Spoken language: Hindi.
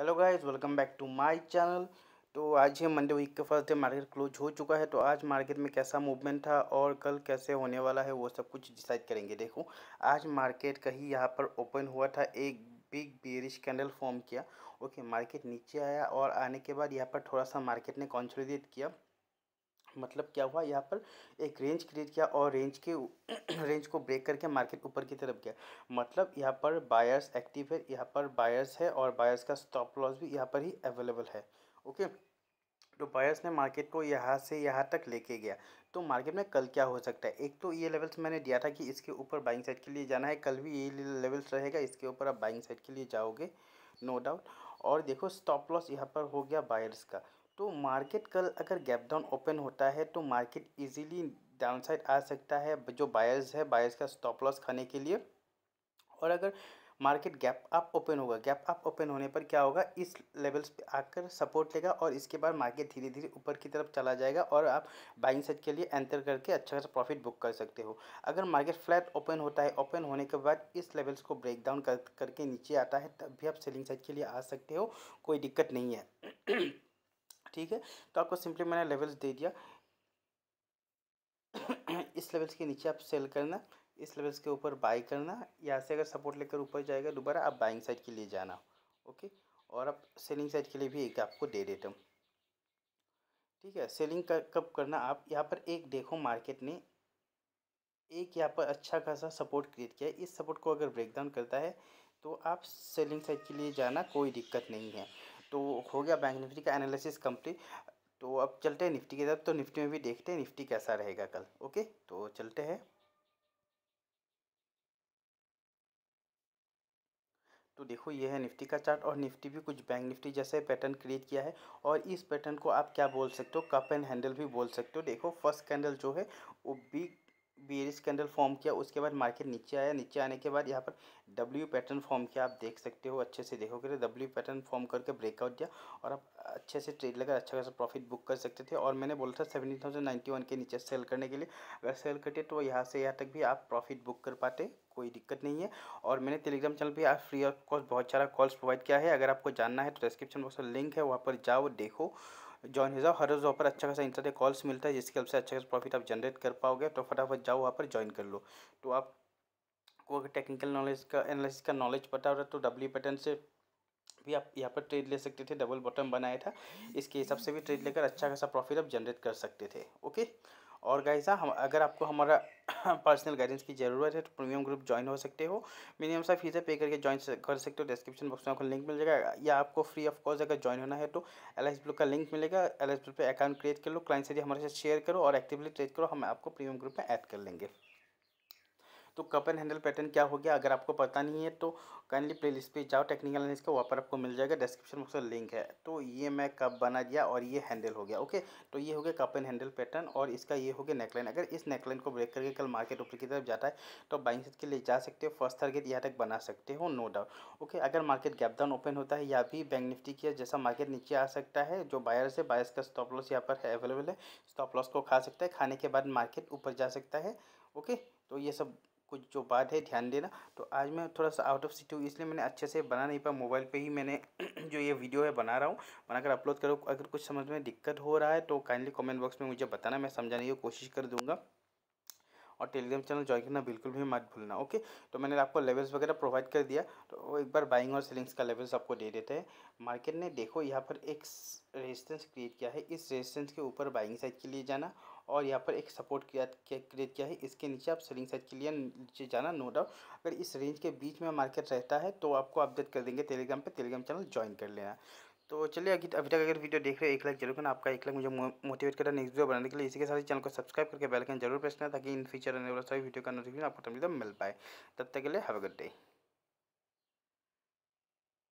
hello guys welcome back to my channel तो आज ये मंडे वीक के फर्स्ट डे मार्केट क्लोज हो चुका है तो आज मार्केट में कैसा मूवमेंट था और कल कैसे होने वाला है वो सब कुछ डिसाइड करेंगे देखो आज मार्केट कहीं यहाँ पर ओपन हुआ था एक बिग बेरिश कैंडल फॉर्म किया ओके मार्केट नीचे आया और आने के बाद यहाँ पर थोड़ा सा मार्केट ने कॉन्सोलिडेट किया मतलब क्या हुआ यहाँ पर एक रेंज क्रिएट किया और रेंज के रेंज को ब्रेक करके मार्केट ऊपर की तरफ गया मतलब यहाँ पर बायर्स एक्टिव है यहाँ पर बायर्स है और बायर्स का स्टॉप लॉस भी यहाँ पर ही अवेलेबल है ओके तो बायर्स ने मार्केट को यहाँ से यहाँ तक लेके गया तो मार्केट में कल क्या हो सकता है एक तो ये लेवल्स मैंने दिया था कि इसके ऊपर बाइंग साइड के लिए जाना है कल भी यही लेवल्स रहेगा इसके ऊपर आप बाइंग साइड के लिए जाओगे नो डाउट और देखो स्टॉप लॉस यहाँ पर हो गया बायर्स का तो मार्केट कल अगर गैप डाउन ओपन होता है तो मार्केट इजीली डाउन साइड आ सकता है जो बायर्स है बायर्स का स्टॉप लॉस खाने के लिए और अगर मार्केट गैप अप ओपन होगा गैप अप ओपन होने पर क्या होगा इस लेवल्स पे आकर सपोर्ट लेगा और इसके बाद मार्केट धीरे धीरे ऊपर की तरफ चला जाएगा और आप बाइंग सेट के लिए एंटर करके अच्छा खासा प्रॉफिट बुक कर सकते हो अगर मार्केट फ्लैट ओपन होता है ओपन होने के बाद इस लेवल्स को ब्रेक डाउन कर करके नीचे आता है तब भी आप सेलिंग साइड के लिए आ सकते हो कोई दिक्कत नहीं है ठीक है तो आपको सिंपली मैंने लेवल्स दे दिया इस लेवल्स के नीचे आप सेल करना इस लेवल्स के ऊपर बाई करना यहाँ से अगर सपोर्ट लेकर ऊपर जाएगा दोबारा आप बाइंग साइड के लिए जाना ओके और आप सेलिंग साइड के लिए भी एक आपको दे देता हूँ ठीक है सेलिंग कब करना आप यहाँ पर एक देखो मार्केट ने एक यहाँ पर अच्छा खासा सपोर्ट क्रिएट किया इस सपोर्ट को अगर ब्रेकडाउन करता है तो आप सेलिंग साइड के लिए जाना कोई दिक्कत नहीं है तो हो गया बैंक निफ्टी का एनालिसिस कंप्लीट तो अब चलते हैं निफ्टी की तरफ तो निफ्टी में भी देखते हैं निफ्टी कैसा रहेगा कल ओके तो चलते हैं तो देखो ये है निफ्टी का चार्ट और निफ्टी भी कुछ बैंक निफ्टी जैसे पैटर्न क्रिएट किया है और इस पैटर्न को आप क्या बोल सकते हो कप एंड हैंडल भी बोल सकते हो देखो फर्स्ट कैंडल जो है वो बिग बेरिस कैंडल फॉर्म किया उसके बाद मार्केट नीचे आया नीचे आने के बाद यहाँ पर डब्ल्यू पैटर्न फॉर्म किया आप देख सकते हो अच्छे से देखोगे तो डब्ल्यू पैटर्न फॉर्म करके ब्रेकआउट दिया और आप अच्छे से ट्रेड लगा अच्छा खासा प्रॉफिट बुक कर सकते थे और मैंने बोला था सेवेंटी थाउजेंड नाइन्टी वन के नीचे सेल करने के लिए अगर सेल करते तो यहाँ से यहाँ तक भी आप प्रॉफिट बुक कर पाते कोई दिक्कत नहीं है और मैंने टेलीग्राम चैनल भी आज फ्री ऑफ कॉस्ट बहुत सारा कॉल्स प्रोवाइड किया है अगर आपको जानना है तो डिस्क्रिप्शन बॉक्स में लिंक है वहाँ पर जाओ देखो जॉइन हो जाओ हर रोज़ वहाँ पर अच्छा खासा इंटरनेट कॉल्स मिलता है जिसके हेल्प से अच्छा खासा प्रॉफिट आप जनरेट कर पाओगे तो फटाफट जाओ वहाँ पर ज्वाइन कर लो तो आप आपको टेक्निकल नॉलेज का एनालिसिस का नॉलेज पता होता तो डब्ल्यू पैटर्न से भी आप यहाँ पर ट्रेड ले सकते थे डबल बॉटम बनाया था इसके हिसाब से भी ट्रेड लेकर अच्छा खासा प्रॉफिट आप जनरेट कर सकते थे ओके और गाइजा हाँ, हम अगर आपको हमारा पर्सनल गाइडेंस की ज़रूरत है तो प्रीमियम ग्रुप ज्वाइन हो सकते हो मिनिमम सा फीस पे करके ज्वाइन कर सकते हो डिस्क्रिप्शन बॉक्स में आपको लिंक मिल जाएगा या आपको फ्री ऑफ कॉस्ट अगर ज्वाइन होना है तो एल एस का लिंक मिलेगा एल एस ब्लू पर अकाउंट क्रिएट कर लो क्लाइंट से हमारे साथ शेयर करो और एक्टिवली ट्रेड करो हम आपको प्रीमियम ग्रुप में ऐड कर लेंगे तो कप एंड हैंडल पैटर्न क्या हो गया अगर आपको पता नहीं है तो काइंडली प्ले लिस्ट पर जाओ टेक्निकल एनालिस का वहाँ पर आपको मिल जाएगा डिस्क्रिप्शन बॉक्स में लिंक है तो ये मैं कप बना दिया और ये हैंडल हो गया ओके तो ये हो गया कप एंड हैंडल पैटर्न और इसका ये हो गया नेकलाइन अगर इस नेकलाइन को ब्रेक करके कल मार्केट ऊपर की तरफ जाता है तो आप बाइंग के लिए जा सकते हो फर्स्ट टारगेट यहाँ तक बना सकते हो नो डाउट ओके अगर मार्केट गैप डाउन ओपन होता है या भी बैंक निफ्टी की जैसा मार्केट नीचे आ सकता है जो बायर्स है बायर्स का स्टॉप लॉस यहाँ पर अवेलेबल है स्टॉप लॉस को खा सकता है खाने के बाद मार्केट ऊपर जा सकता है ओके तो ये सब कुछ जो बात है ध्यान देना तो आज मैं थोड़ा सा आउट ऑफ सिटी हूँ इसलिए मैंने अच्छे से बना नहीं पाया मोबाइल पे ही मैंने जो ये वीडियो है बना रहा हूँ बनाकर अपलोड करो अगर कुछ समझ में दिक्कत हो रहा है तो काइंडली कमेंट बॉक्स में मुझे बताना मैं समझाने की कोशिश कर दूँगा और टेलीग्राम चैनल ज्वाइन करना बिल्कुल भी मत भूलना ओके तो मैंने आपको लेवल्स वगैरह प्रोवाइड कर दिया तो एक बार बाइंग और सेलिंग्स का लेवल्स आपको दे देते हैं मार्केट ने देखो यहाँ पर एक रेजिस्टेंस क्रिएट किया है इस रेजिस्टेंस के ऊपर बाइंग साइड के लिए जाना और यहाँ पर एक सपोर्ट किया क्रिएट किया है इसके नीचे आप सेलिंग साइड के लिए नीचे जाना नो डाउट अगर इस रेंज के बीच में मार्केट रहता है तो आपको अपडेट कर देंगे टेलीग्राम पर टेलीग्राम चैनल ज्वाइन कर लेना तो चलिए अभी अभी तक अगर वीडियो देख रहे हो एक लाख जरूर करना आपका एक लाख मुझे मोटिवेट करा नेक्स्ट वीडियो बनाने के लिए इसी के साथ चैनल को सब्सक्राइब करके बेल आइकन जरूर प्रेस करना ताकि इन फ्यूचर आने वाला सभी वीडियो का नोटिफिकेशन आपको टाइम मिल पाए तब तक के लिए हैव अ गुड डे